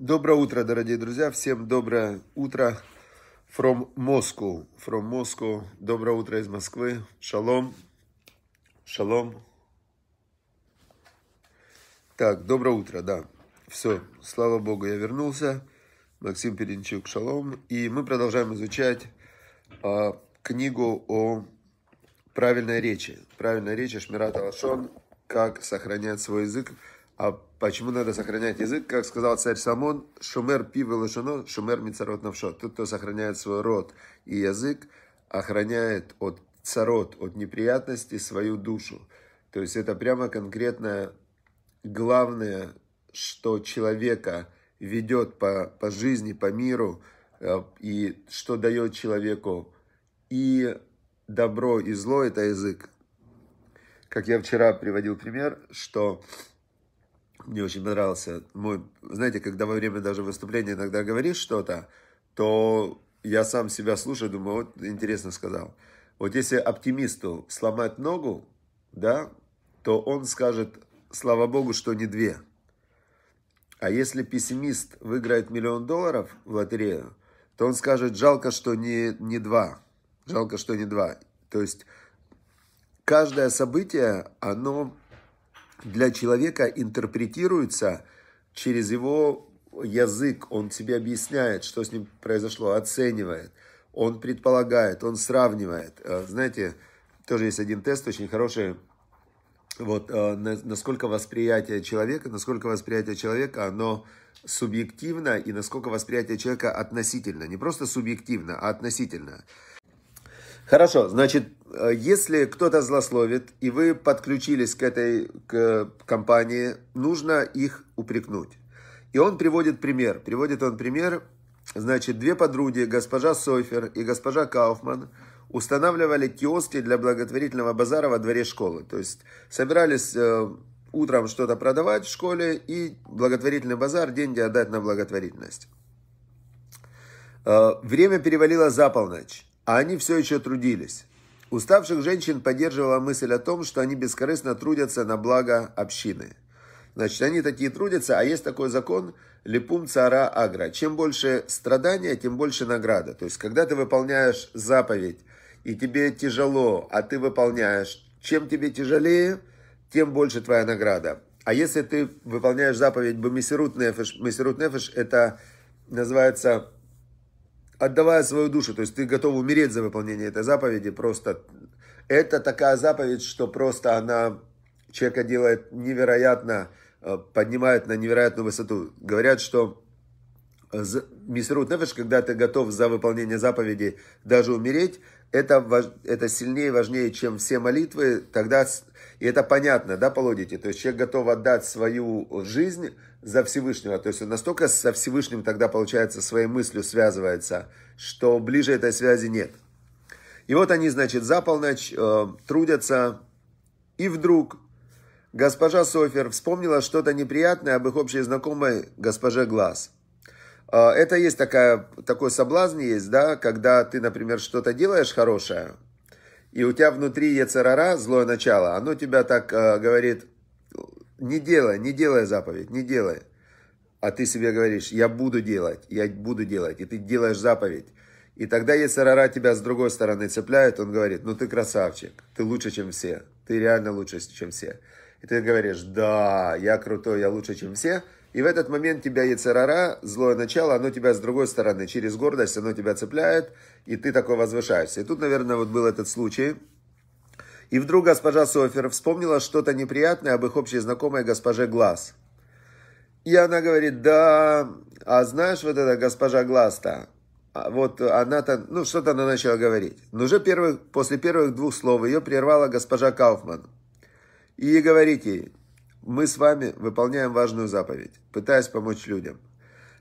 Доброе утро, дорогие друзья. Всем доброе утро from Moscow. From Moscow. Доброе утро из Москвы. Шалом. Шалом. Так, доброе утро, да. Все, слава Богу, я вернулся. Максим Перенчук, шалом. И мы продолжаем изучать э, книгу о правильной речи. Правильной речи Шмирата Лашон, как сохранять свой язык а почему надо сохранять язык? Как сказал царь Самон, шумер пиво лошано, шумер мицарот навшо. Тот, кто сохраняет свой род и язык, охраняет от царот, от неприятностей свою душу. То есть это прямо конкретно главное, что человека ведет по, по жизни, по миру, э, и что дает человеку и добро, и зло, это язык. Как я вчера приводил пример, что мне очень понравился мой... Знаете, когда во время даже выступления иногда говоришь что-то, то я сам себя слушаю, думаю, вот интересно сказал. Вот если оптимисту сломать ногу, да, то он скажет, слава богу, что не две. А если пессимист выиграет миллион долларов в лотерею, то он скажет, жалко, что не, не два. Жалко, что не два. То есть каждое событие, оно для человека интерпретируется через его язык. Он тебе объясняет, что с ним произошло, оценивает, он предполагает, он сравнивает. Э, знаете, тоже есть один тест очень хороший. Вот, э, насколько восприятие человека, насколько восприятие человека, оно субъективно и насколько восприятие человека относительно. Не просто субъективно, а относительно. Хорошо, значит, Э, если кто-то злословит, и вы подключились к этой к компании, нужно их упрекнуть. И он приводит пример. Приводит он пример, значит, две подруги, госпожа Сойфер и госпожа Кауфман, устанавливали киоски для благотворительного базара во дворе школы. То есть собирались э, утром что-то продавать в школе и благотворительный базар, деньги отдать на благотворительность. Э, время перевалило за полночь, а они все еще трудились. Уставших женщин поддерживала мысль о том, что они бескорыстно трудятся на благо общины. Значит, они такие трудятся, а есть такой закон «липум цара агра». Чем больше страдания, тем больше награда. То есть, когда ты выполняешь заповедь, и тебе тяжело, а ты выполняешь, чем тебе тяжелее, тем больше твоя награда. А если ты выполняешь заповедь «бомесерут нефеш», «месерут нефеш» это называется отдавая свою душу, то есть ты готов умереть за выполнение этой заповеди, просто это такая заповедь, что просто она человека делает невероятно, э, поднимает на невероятную высоту. Говорят, что Мисрут Нефеш, когда ты готов за выполнение заповеди даже умереть, это, это сильнее и важнее, чем все молитвы, тогда и это понятно, да, Полодите? То есть человек готов отдать свою жизнь за Всевышнего. То есть он настолько со Всевышним тогда, получается, своей мыслью связывается, что ближе этой связи нет. И вот они, значит, за полночь э, трудятся, и вдруг госпожа Софер вспомнила что-то неприятное об их общей знакомой госпоже Глаз. Э, это есть такая, такой соблазн есть, да, когда ты, например, что-то делаешь хорошее, и у тебя внутри яцерара, злое начало, оно тебя так э, говорит, не делай, не делай заповедь, не делай. А ты себе говоришь, я буду делать, я буду делать, и ты делаешь заповедь. И тогда яцерара тебя с другой стороны цепляет, он говорит, ну ты красавчик, ты лучше, чем все, ты реально лучше, чем все. И ты говоришь, да, я крутой, я лучше, чем все, и в этот момент тебя яцерара, злое начало, оно тебя с другой стороны, через гордость оно тебя цепляет, и ты такой возвышаешься. И тут, наверное, вот был этот случай. И вдруг госпожа Софер вспомнила что-то неприятное об их общей знакомой госпоже Глаз. И она говорит, да, а знаешь вот эта госпожа Глаз-то, а вот она-то, ну что-то она начала говорить. Но уже первых, после первых двух слов ее прервала госпожа Кауфман. И говорите. Мы с вами выполняем важную заповедь, пытаясь помочь людям.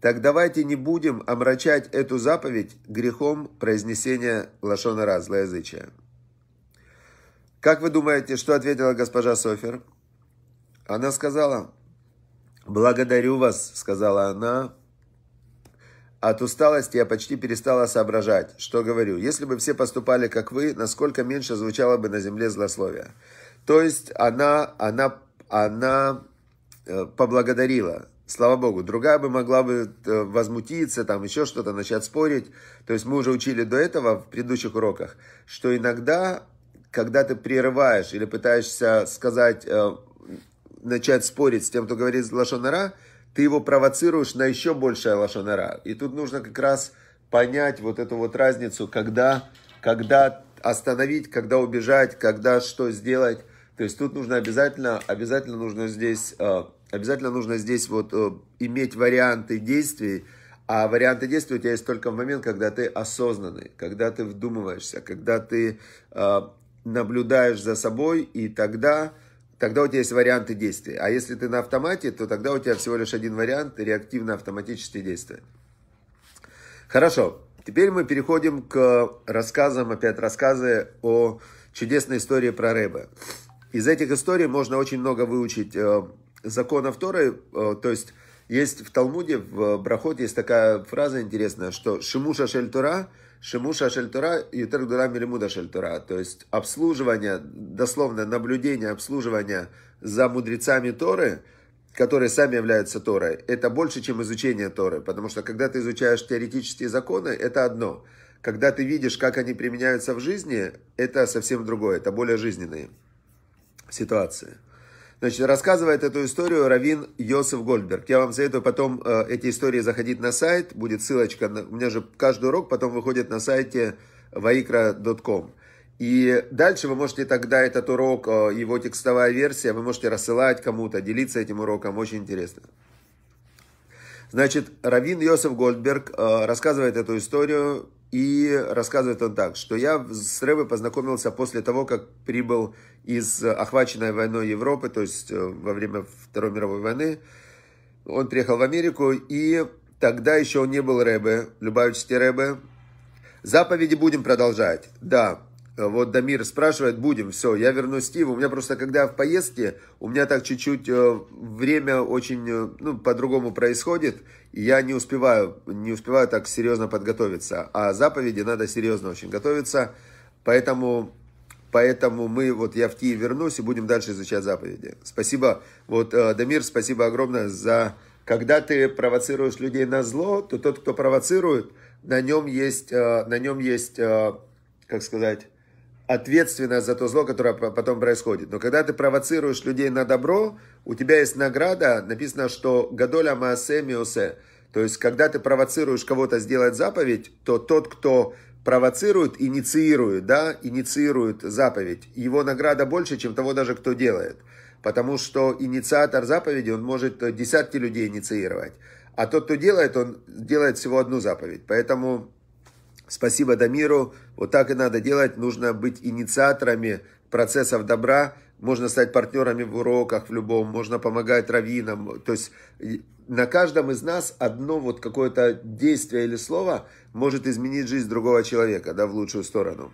Так давайте не будем омрачать эту заповедь грехом произнесения лошонара, злоязычия. Как вы думаете, что ответила госпожа Софер? Она сказала, «Благодарю вас», — сказала она. От усталости я почти перестала соображать, что говорю. Если бы все поступали как вы, насколько меньше звучало бы на земле злословие. То есть она, она она э, поблагодарила. Слава богу, другая бы могла бы э, возмутиться, там еще что-то, начать спорить. То есть мы уже учили до этого в предыдущих уроках, что иногда, когда ты прерываешь или пытаешься сказать, э, начать спорить с тем, кто говорит лошонара, ты его провоцируешь на еще большее лошонара. И тут нужно как раз понять вот эту вот разницу, когда, когда остановить, когда убежать, когда что сделать. То есть тут нужно обязательно, обязательно нужно здесь, э, обязательно нужно здесь вот э, иметь варианты действий, а варианты действий у тебя есть только в момент, когда ты осознанный, когда ты вдумываешься, когда ты э, наблюдаешь за собой, и тогда, тогда у тебя есть варианты действий. А если ты на автомате, то тогда у тебя всего лишь один вариант – реактивно-автоматические действия. Хорошо, теперь мы переходим к рассказам, опять рассказы о чудесной истории про рыбы. Из этих историй можно очень много выучить э, законов Торы. Э, то есть есть в Талмуде, в э, Брахоте есть такая фраза интересная, что «шимуша шель Тора», «шимуша шель Тора» и «тергдура милимуда шель Тора». То есть обслуживание, дословно наблюдение, обслуживание за мудрецами Торы – которые сами являются Торой, это больше, чем изучение Торы. Потому что когда ты изучаешь теоретические законы, это одно. Когда ты видишь, как они применяются в жизни, это совсем другое, это более жизненные ситуации. Значит, рассказывает эту историю Равин Йосиф Гольдберг. Я вам советую потом э, эти истории заходить на сайт, будет ссылочка. На, у меня же каждый урок потом выходит на сайте vaikra.com. И дальше вы можете тогда этот урок, э, его текстовая версия, вы можете рассылать кому-то, делиться этим уроком, очень интересно. Значит, Равин Йосиф Гольдберг э, рассказывает эту историю и рассказывает он так, что я с Рэбе познакомился после того, как прибыл из э, охваченной войной Европы, то есть э, во время Второй мировой войны. Он приехал в Америку, и тогда еще он не был Рэбе, Любавичский Рэбе. Заповеди будем продолжать, да. Э, вот Дамир спрашивает, будем, все, я верну Стива. У меня просто, когда в поездке, у меня так чуть-чуть э, время очень, э, ну, по-другому происходит, и я не успеваю, не успеваю так серьезно подготовиться. А заповеди надо серьезно очень готовиться, поэтому, поэтому мы, вот я в Киев вернусь и будем дальше изучать заповеди. Спасибо, вот, Дамир, спасибо огромное за... Когда ты провоцируешь людей на зло, то тот, кто провоцирует, на нем есть, на нем есть, как сказать, ответственна за то зло, которое потом происходит. Но когда ты провоцируешь людей на добро, у тебя есть награда, написано, что «гадоля маасе миосе». То есть, когда ты провоцируешь кого-то сделать заповедь, то тот, кто провоцирует, инициирует, да, инициирует заповедь, его награда больше, чем того даже, кто делает. Потому что инициатор заповеди, он может э, десятки людей инициировать. А тот, кто делает, он делает всего одну заповедь. Поэтому Спасибо Дамиру. Вот так и надо делать. Нужно быть инициаторами процессов добра. Можно стать партнерами в уроках в любом. Можно помогать раввинам. То есть на каждом из нас одно вот какое-то действие или слово может изменить жизнь другого человека да, в лучшую сторону.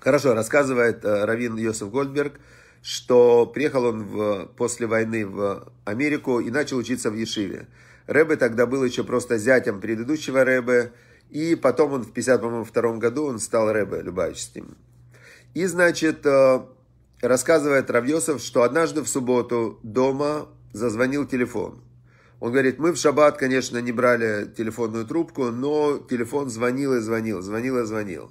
Хорошо, рассказывает э, раввин Йосиф Гольдберг, что приехал он в, после войны в Америку и начал учиться в Ешиве. Рэбе тогда был еще просто зятем предыдущего Рэбе, и потом он в 52 году он стал Рэбе Любавическим. И, значит, э, рассказывает Равьосов, что однажды в субботу дома зазвонил телефон. Он говорит, мы в шаббат, конечно, не брали телефонную трубку, но телефон звонил и звонил, звонил и звонил.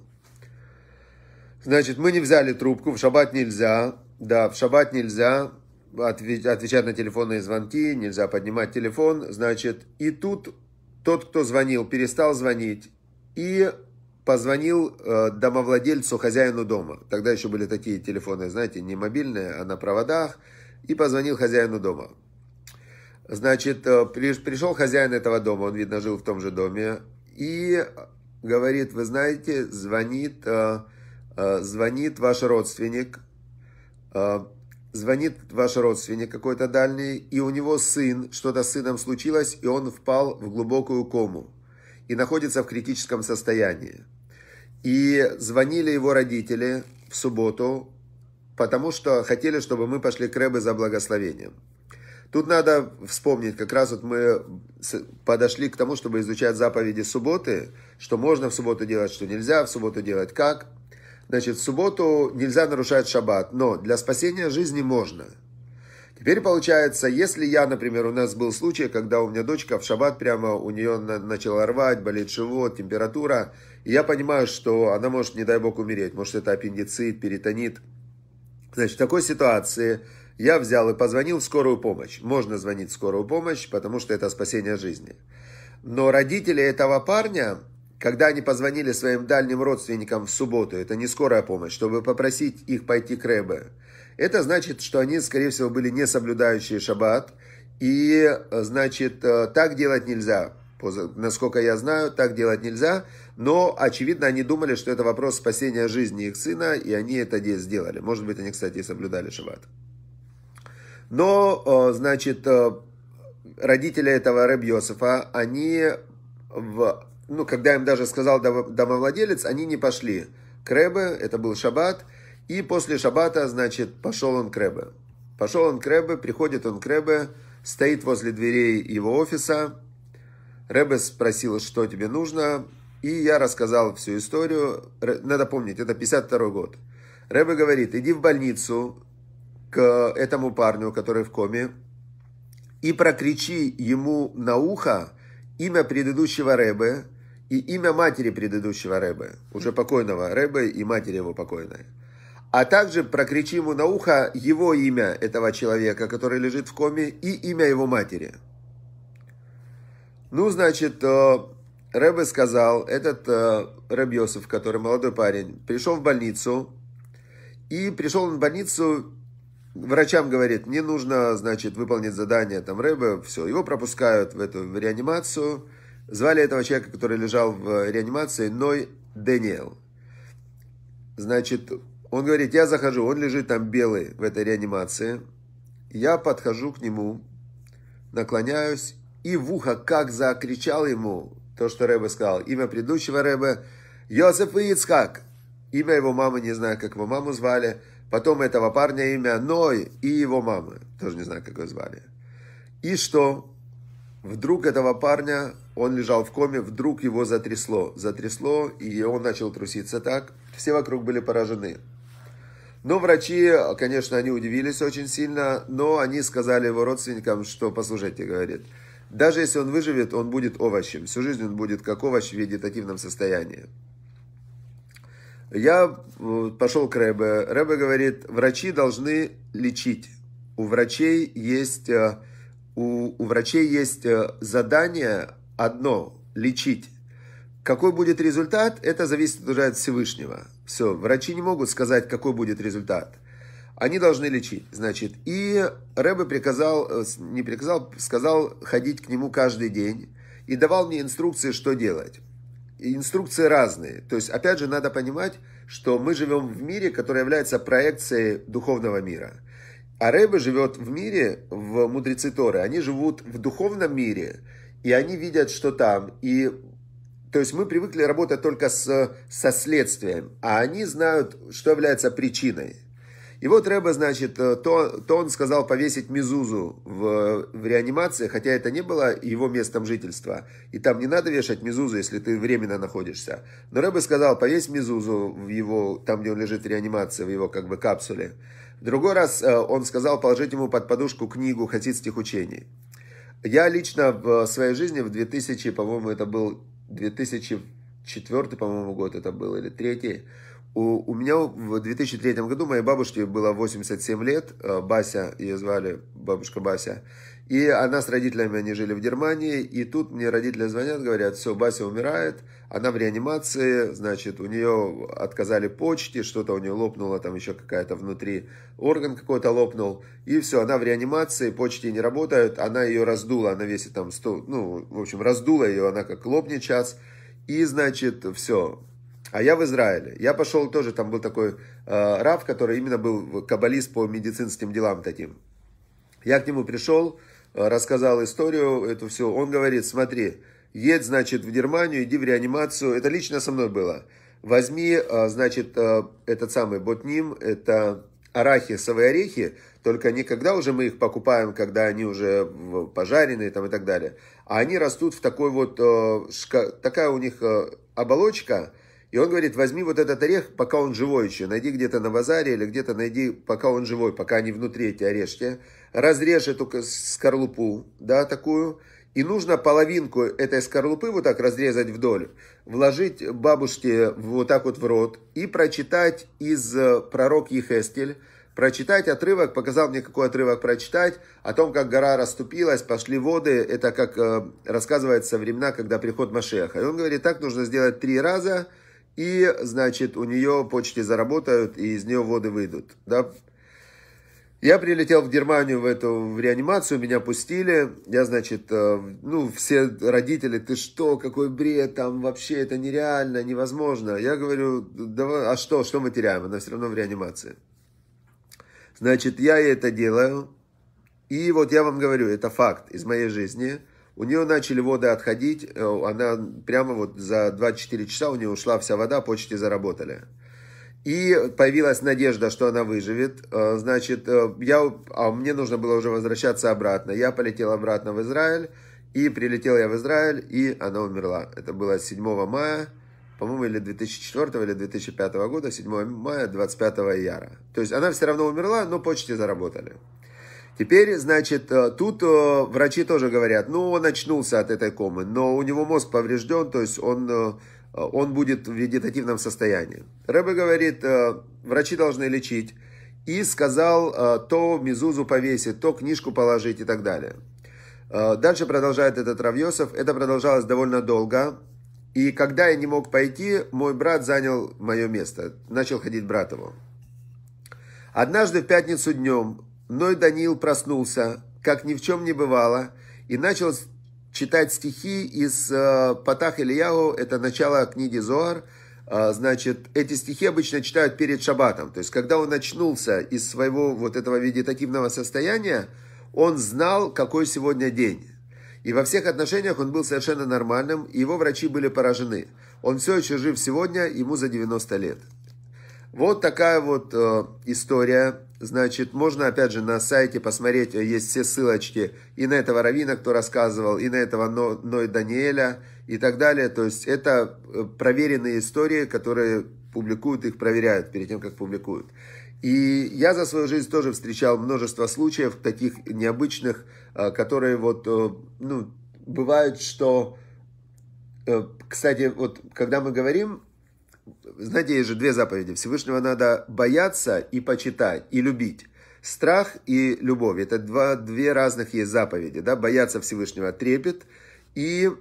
Значит, мы не взяли трубку, в шаббат нельзя, да, в шаббат нельзя отвечать на телефонные звонки, нельзя поднимать телефон, значит, и тут тот, кто звонил, перестал звонить и позвонил э, домовладельцу, хозяину дома. Тогда еще были такие телефоны, знаете, не мобильные, а на проводах. И позвонил хозяину дома. Значит, э, пришел хозяин этого дома, он, видно, жил в том же доме, и говорит, вы знаете, звонит, э, звонит ваш родственник, звонит ваш родственник какой-то дальний, и у него сын, что-то с сыном случилось, и он впал в глубокую кому и находится в критическом состоянии. И звонили его родители в субботу, потому что хотели, чтобы мы пошли к Рэбе за благословением. Тут надо вспомнить, как раз вот мы подошли к тому, чтобы изучать заповеди субботы, что можно в субботу делать, что нельзя, в субботу делать как – Значит, в субботу нельзя нарушать шаббат, но для спасения жизни можно. Теперь получается, если я, например, у нас был случай, когда у меня дочка в шаббат прямо у нее начала рвать, болит живот, температура, и я понимаю, что она может, не дай бог, умереть, может это аппендицит, перитонит. Значит, в такой ситуации я взял и позвонил в скорую помощь. Можно звонить в скорую помощь, потому что это спасение жизни. Но родители этого парня, когда они позвонили своим дальним родственникам в субботу, это не скорая помощь, чтобы попросить их пойти к Рэбе, это значит, что они, скорее всего, были не соблюдающие шаббат, и, значит, э, так делать нельзя. Насколько я знаю, так делать нельзя, но, очевидно, они думали, что это вопрос спасения жизни их сына, и они это сделали. Может быть, они, кстати, и соблюдали шаббат. Но, э, значит, э, родители этого Рэб Йосифа, они в ну, когда им даже сказал домовладелец, они не пошли к это был шаббат, и после шаббата, значит, пошел он к Пошел он к приходит он к стоит возле дверей его офиса. Рэбе спросил, что тебе нужно, и я рассказал всю историю. Надо помнить, это 52 год. Рэбе говорит, иди в больницу к этому парню, который в коме, и прокричи ему на ухо имя предыдущего Рэбе, и имя матери предыдущего Рэбе, уже покойного Рэбе и матери его покойной. А также прокричи ему на ухо его имя этого человека, который лежит в коме, и имя его матери. Ну, значит, э, Рэбе сказал, этот э, Рэб Йосиф, который молодой парень, пришел в больницу, и пришел он в больницу, врачам говорит, мне нужно, значит, выполнить задание там Рэбе, все, его пропускают в эту в реанимацию, Звали этого человека, который лежал в э, реанимации, Ной Дэниел. Значит, он говорит, я захожу, он лежит там белый в этой реанимации. Я подхожу к нему, наклоняюсь и в ухо как закричал ему то, что Рэбе сказал. Имя предыдущего Рэбе Йосеф Ицхак. Имя его мамы, не знаю, как его маму звали. Потом этого парня имя Ной и его мамы. Тоже не знаю, как его звали. И что? Вдруг этого парня, он лежал в коме, вдруг его затрясло. Затрясло, и он начал труситься так. Все вокруг были поражены. Но врачи, конечно, они удивились очень сильно, но они сказали его родственникам, что, послушайте, говорит, даже если он выживет, он будет овощем. Всю жизнь он будет как овощ в вегетативном состоянии. Я э, пошел к Рэбе. Рэбе говорит, врачи должны лечить. У врачей есть э, у, у врачей есть э, задание одно – лечить. Какой будет результат, это зависит уже от Всевышнего. Все, врачи не могут сказать, какой будет результат. Они должны лечить, значит. И Рэбе приказал, э, не приказал, сказал ходить к нему каждый день и давал мне инструкции, что делать. инструкции разные. То есть, опять же, надо понимать, что мы живем в мире, который является проекцией духовного мира – а Рэбе живет в мире, в мудрецы Торы, они живут в духовном мире, и они видят, что там. И то есть мы привыкли работать только с, со следствием, а они знают, что является причиной. И вот Рэба, значит, то, то он сказал повесить Мизузу в, в реанимации, хотя это не было его местом жительства. И там не надо вешать Мизузу, если ты временно находишься. Но Рэба сказал, повесить Мизузу в его, там, где он лежит в реанимации, в его как бы капсуле. В другой раз э, он сказал положить ему под подушку книгу хасидских учений. Я лично в своей жизни в 2000, по-моему, это был 2004, по-моему, год это был, или третий. У, у меня в 2003 году моей бабушке было 87 лет, э, Бася, ее звали бабушка Бася. И она с родителями, они жили в Германии, и тут мне родители звонят, говорят, все, Бася умирает, она в реанимации, значит, у нее отказали почки, что-то у нее лопнуло, там еще какая-то внутри орган какой-то лопнул, и все, она в реанимации, почки не работают, она ее раздула, она весит там 100, ну, в общем, раздула ее, она как лопнет час, и, значит, все, а я в Израиле. Я пошел тоже, там был такой э, Рав, который именно был каббалист по медицинским делам таким. Я к нему пришел, Э, рассказал историю это все. Он говорит, смотри, едь, значит, в Германию, иди в реанимацию. Это лично со мной было. Возьми, э, значит, э, этот самый ботним, это арахисовые орехи, только не когда уже мы их покупаем, когда они уже пожаренные там и так далее, а они растут в такой вот, такая у них оболочка, и он говорит, возьми вот этот орех, пока он живой еще. Найди где-то на базаре или где-то найди, пока он живой, пока они внутри эти орешки. Разрежь эту скорлупу, да, такую. И нужно половинку этой скорлупы вот так разрезать вдоль, вложить бабушке вот так вот в рот и прочитать из э, пророк Ехескель, прочитать отрывок, показал мне, какой отрывок прочитать, о том, как гора расступилась, пошли воды, это как э, рассказывается времена, когда приход Машеха. И он говорит, так нужно сделать три раза – и, значит, у нее почки заработают, и из нее воды выйдут, да. Я прилетел в Германию в эту, в реанимацию, меня пустили, я, значит, э, ну, все родители, ты что, какой бред, там вообще это нереально, невозможно. Я говорю, давай, а что, что мы теряем, она все равно в реанимации. Значит, я это делаю, и вот я вам говорю, это факт из моей жизни – у нее начали воды отходить, э, она прямо вот за 24 часа у нее ушла вся вода, почти заработали. И появилась надежда, что она выживет. Э, значит, э, я, а мне нужно было уже возвращаться обратно. Я полетел обратно в Израиль, и прилетел я в Израиль, и она умерла. Это было 7 мая, по-моему, или 2004 или 2005 года, 7 мая, 25 яра. То есть она все равно умерла, но почти заработали. Теперь, значит, э, тут э, врачи тоже говорят, ну, он очнулся от этой комы, но у него мозг поврежден, то есть он, э, он будет в вегетативном состоянии. Рэбе говорит, врачи должны лечить, и сказал, то мизузу повесить, то книжку положить и так далее. Дальше продолжает этот Равьосов, это продолжалось довольно долго, и когда я не мог пойти, мой брат занял мое место, начал ходить брат его. Однажды в пятницу днем но и Даниил проснулся, как ни в чем не бывало, и начал читать стихи из э, Патах Ильяу, это начало книги Зоар. Э, значит, эти стихи обычно читают перед Шабатом. То есть, когда он очнулся из своего вот этого вегетативного состояния, он знал, какой сегодня день. И во всех отношениях он был совершенно нормальным, и его врачи были поражены. Он все еще жив сегодня, ему за 90 лет. Вот такая вот э, история Значит, можно опять же на сайте посмотреть, э, есть все ссылочки и на этого Равина, кто рассказывал, и на этого Ной Даниэля и так далее. То есть это э, проверенные истории, которые публикуют, их проверяют перед тем, как публикуют. И я за свою жизнь тоже встречал множество случаев таких необычных, э, которые вот, ну, бывают, что, кстати, вот когда мы говорим знаете, есть же две заповеди. Всевышнего надо бояться и почитать, и любить. Страх и любовь. Это два, две разных есть заповеди. Да? Бояться Всевышнего трепет. И,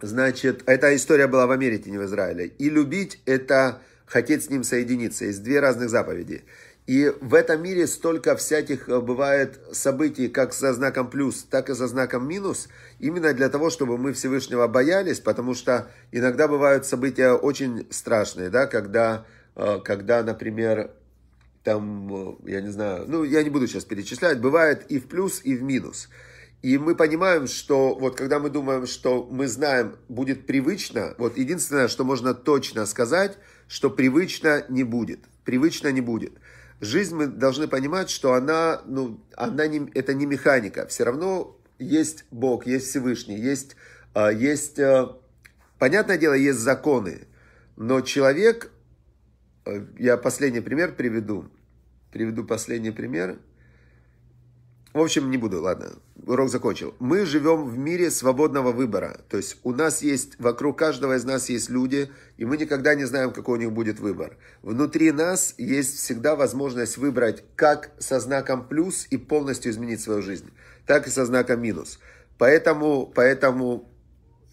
значит, а эта история была в Америке, не в Израиле. И любить – это хотеть с ним соединиться. Есть две разных заповеди. И в этом мире столько всяких э, бывает событий, как со знаком плюс, так и со знаком минус, именно для того, чтобы мы Всевышнего боялись, потому что иногда бывают события очень страшные, да, когда, э, когда например, там, э, я не знаю, ну, я не буду сейчас перечислять, бывает и в плюс, и в минус. И мы понимаем, что вот когда мы думаем, что мы знаем, будет привычно, вот единственное, что можно точно сказать, что привычно не будет. Привычно не будет жизнь мы должны понимать, что она, ну, она не, это не механика. Все равно есть Бог, есть Всевышний, есть, а, есть, а, понятное дело, есть законы. Но человек, э, я последний пример приведу, приведу последний пример. В общем, не буду, ладно. Урок закончил. Мы живем в мире свободного выбора. То есть у нас есть, вокруг каждого из нас есть люди, и мы никогда не знаем, какой у них будет выбор. Внутри нас есть всегда возможность выбрать как со знаком плюс и полностью изменить свою жизнь, так и со знаком минус. Поэтому, поэтому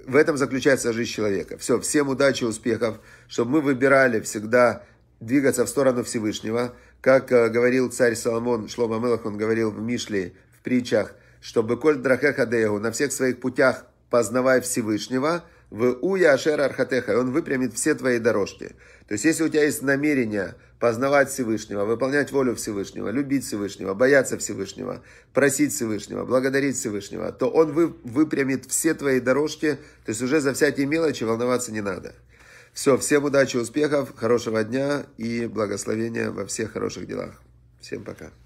в этом заключается жизнь человека. Все, всем удачи, успехов, чтобы мы выбирали всегда двигаться в сторону Всевышнего, как э, говорил царь Соломон, Шлома Мелах, он говорил в Мишле, в притчах, что «Беколь драхеха деягу» на всех своих путях познавай Всевышнего, в уя ашер архатеха, и он выпрямит все твои дорожки. То есть, если у тебя есть намерение познавать Всевышнего, выполнять волю Всевышнего, любить Всевышнего, бояться Всевышнего, просить Всевышнего, благодарить Всевышнего, то он выпрямит все твои дорожки, то есть уже за всякие мелочи волноваться не надо. Все, всем удачи, успехов, хорошего дня и благословения во всех хороших делах. Всем пока.